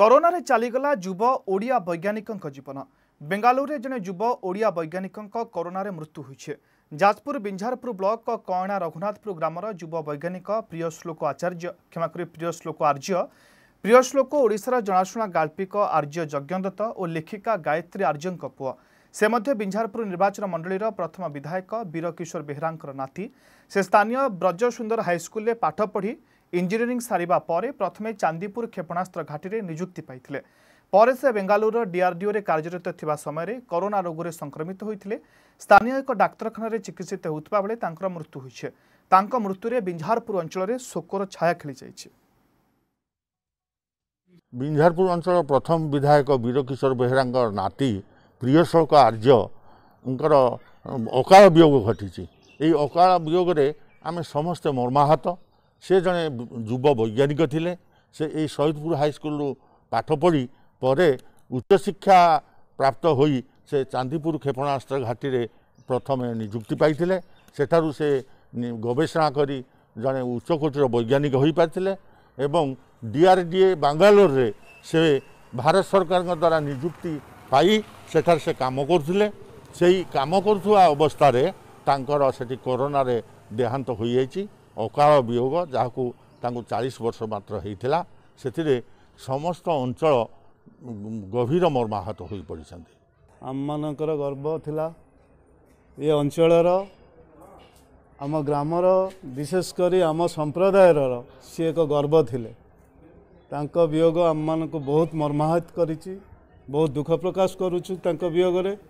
କରୋନାରେ ଚାଲିଗଲା ଯୁବ ଓଡ଼ିଆ ବୈଜ୍ଞାନିକଙ୍କ ଜୀବନ ବେଙ୍ଗାଲୁରୁରେ ଜଣେ ଯୁବ ଓଡ଼ିଆ ବୈଜ୍ଞାନିକଙ୍କ କରୋନାରେ ମୃତ୍ୟୁ ହୋଇଛି ଯାଜପୁର ବିଞ୍ଝାରପୁର ବ୍ଲକ କଅଣା ରଘୁନାଥପୁର ଗ୍ରାମର ଯୁବ ବୈଜ୍ଞାନିକ ପ୍ରିୟଶ୍ଲୋକ ଆଚାର୍ଯ୍ୟ କ୍ଷମାକରି ପ୍ରିୟଶ୍ଲୋକ ଆର୍ଯ୍ୟ ପ୍ରିୟଶ୍ଲୋକ ଓଡ଼ିଶାର ଜଣାଶୁଣା ଗାଳ୍ପିକ ଆର୍ଯ୍ୟ ଯଜ୍ଞଦତ୍ତ ଓ ଲେଖିକା ଗାୟତ୍ରୀ ଆର୍ଯ୍ୟଙ୍କ ପୁଅ ସେ ମଧ୍ୟ ବିଞ୍ଝାରପୁର ନିର୍ବାଚନ ମଣ୍ଡଳୀର ପ୍ରଥମ ବିଧାୟକ ବୀରକିଶୋର ବେହେରାଙ୍କର ନାତି ସେ ସ୍ଥାନୀୟ ବ୍ରଜସୁନ୍ଦର ହାଇସ୍କୁଲରେ ପାଠ ପଢ଼ି ইঞ্জিনিয়ারিং সারিবা পরে প্রথমে চান্দিপুর ক্ষেপণাস্ত্র ঘাটিরে নিযুক্তি পাইলে পরে সে বেঙ্গালুরুর ডিআরডিওরে কার্যরত থাকা সময় করোনা রোগরে সংক্রমিত হয়েছে স্থানীয় এক ডাক্তারখানার চিকিৎসিত হওয়া বেড়ে তাঁর মৃত্যু হয়েছে তাঁর মৃত্যুরে বিঞ্ঝারপুর অঞ্চলের শোকর ছায়া খেলি যাই বিঞ্ঝারপুর অঞ্চল প্রথম বিধায়ক বীরকিশোর বেহেরাঙ্কর নাতি প্রিয়শোক আর্যঙ্কর অকাল বিয়োগ ঘটিছে এই অকাল বিয়োগরে আমি সমস্তে মর্মাহত ସେ ଜଣେ ଯୁବ ବୈଜ୍ଞାନିକ ଥିଲେ ସେ ଏଇ ଶହୀଦପୁର ହାଇସ୍କୁଲରୁ ପାଠ ପଢ଼ି ପରେ ଉଚ୍ଚଶିକ୍ଷା ପ୍ରାପ୍ତ ହୋଇ ସେ ଚାନ୍ଦିପୁର କ୍ଷେପଣାସ୍ତ୍ର ଘାଟିରେ ପ୍ରଥମେ ନିଯୁକ୍ତି ପାଇଥିଲେ ସେଠାରୁ ସେ ଗବେଷଣା କରି ଜଣେ ଉଚ୍ଚକୋଟୀର ବୈଜ୍ଞାନିକ ହୋଇପାରିଥିଲେ ଏବଂ ଡିଆର୍ଡିଏ ବାଙ୍ଗାଲୋରରେ ସେ ଭାରତ ସରକାରଙ୍କ ଦ୍ୱାରା ନିଯୁକ୍ତି ପାଇ ସେଠାରେ ସେ କାମ କରୁଥିଲେ ସେଇ କାମ କରୁଥିବା ଅବସ୍ଥାରେ ତାଙ୍କର ସେଠି କରୋନାରେ ଦେହାନ୍ତ ହୋଇଯାଇଛି ଅକାଳ ବିୟୋଗ ଯାହାକୁ ତାଙ୍କୁ ଚାଳିଶ ବର୍ଷ ମାତ୍ର ହେଇଥିଲା ସେଥିରେ ସମସ୍ତ ଅଞ୍ଚଳ ଗଭୀର ମର୍ମାହତ ହୋଇପଡ଼ିଛନ୍ତି ଆମମାନଙ୍କର ଗର୍ବ ଥିଲା ଏ ଅଞ୍ଚଳର ଆମ ଗ୍ରାମର ବିଶେଷ କରି ଆମ ସମ୍ପ୍ରଦାୟର ସିଏ ଏକ ଗର୍ବ ଥିଲେ ତାଙ୍କ ବିୟୋଗ ଆମମାନଙ୍କୁ ବହୁତ ମର୍ମାହତ କରିଛି ବହୁତ ଦୁଃଖ ପ୍ରକାଶ କରୁଛୁ ତାଙ୍କ ବିୟୋଗରେ